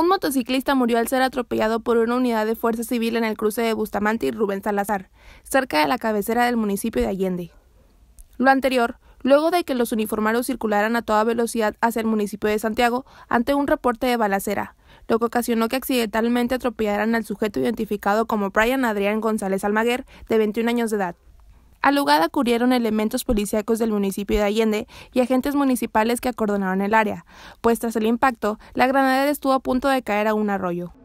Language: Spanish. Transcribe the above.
Un motociclista murió al ser atropellado por una unidad de fuerza civil en el cruce de Bustamante y Rubén Salazar, cerca de la cabecera del municipio de Allende. Lo anterior, luego de que los uniformados circularan a toda velocidad hacia el municipio de Santiago ante un reporte de balacera, lo que ocasionó que accidentalmente atropellaran al sujeto identificado como Brian Adrián González Almaguer, de 21 años de edad. Al lugar acudieron elementos policíacos del municipio de Allende y agentes municipales que acordonaron el área, pues tras el impacto, la granada estuvo a punto de caer a un arroyo.